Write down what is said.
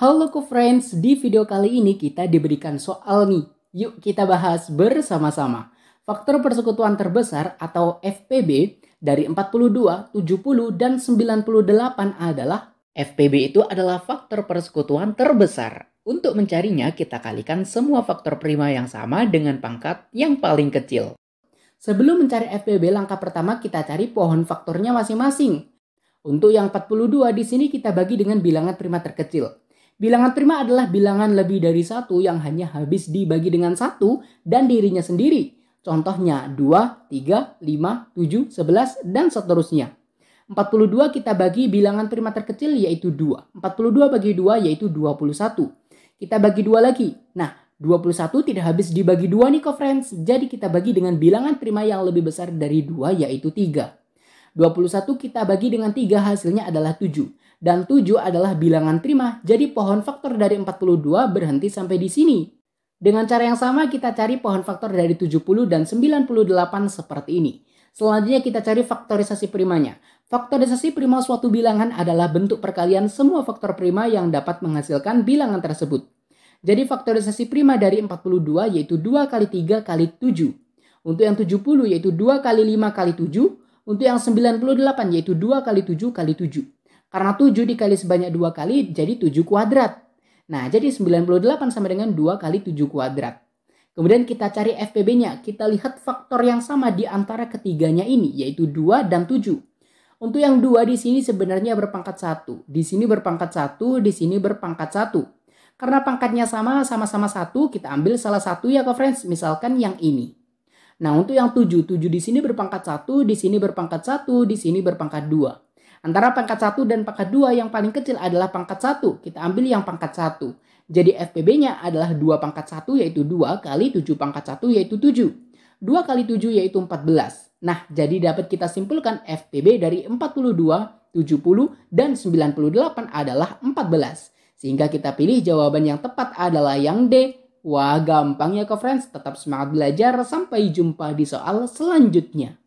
Halo ku friends, di video kali ini kita diberikan soal nih. Yuk kita bahas bersama-sama. Faktor persekutuan terbesar atau FPB dari 42, 70, dan 98 adalah FPB itu adalah faktor persekutuan terbesar. Untuk mencarinya kita kalikan semua faktor prima yang sama dengan pangkat yang paling kecil. Sebelum mencari FPB langkah pertama kita cari pohon faktornya masing-masing. Untuk yang 42 di sini kita bagi dengan bilangan prima terkecil. Bilangan prima adalah bilangan lebih dari satu yang hanya habis dibagi dengan satu dan dirinya sendiri. Contohnya 2, 3, 5, 7, 11, dan seterusnya. 42 kita bagi bilangan prima terkecil yaitu 2. 42 bagi 2 yaitu 21. Kita bagi 2 lagi. Nah, 21 tidak habis dibagi 2 nih kok friends. Jadi kita bagi dengan bilangan prima yang lebih besar dari 2 yaitu 3. 21 kita bagi dengan 3 hasilnya adalah 7. Dan 7 adalah bilangan prima, jadi pohon faktor dari 42 berhenti sampai di sini. Dengan cara yang sama kita cari pohon faktor dari 70 dan 98 seperti ini. Selanjutnya kita cari faktorisasi primanya. Faktorisasi prima suatu bilangan adalah bentuk perkalian semua faktor prima yang dapat menghasilkan bilangan tersebut. Jadi faktorisasi prima dari 42 yaitu 2 kali 3 kali 7. Untuk yang 70 yaitu 2 kali 5 kali 7. Untuk yang 98 yaitu 2 kali 7 kali 7. Karena 7 dikali sebanyak 2 kali jadi 7 kuadrat. Nah, jadi 98 sama dengan 2 kali 7 kuadrat. Kemudian kita cari FPB-nya. Kita lihat faktor yang sama di antara ketiganya ini, yaitu 2 dan 7. Untuk yang 2 di sini sebenarnya berpangkat 1. Di sini berpangkat 1, di sini berpangkat 1. Karena pangkatnya sama, sama-sama 1, kita ambil salah satu ya ke friends. Misalkan yang ini. Nah, untuk yang 7, 7 di sini berpangkat 1, di sini berpangkat 1, di sini berpangkat 2. Antara pangkat 1 dan pangkat 2 yang paling kecil adalah pangkat 1. Kita ambil yang pangkat 1. Jadi FPB-nya adalah 2 pangkat 1 yaitu 2 kali 7 pangkat 1 yaitu 7. 2 kali 7 yaitu 14. Nah, jadi dapat kita simpulkan FPB dari 42, 70, dan 98 adalah 14. Sehingga kita pilih jawaban yang tepat adalah yang D. Wah, gampang ya ke friends. Tetap semangat belajar. Sampai jumpa di soal selanjutnya.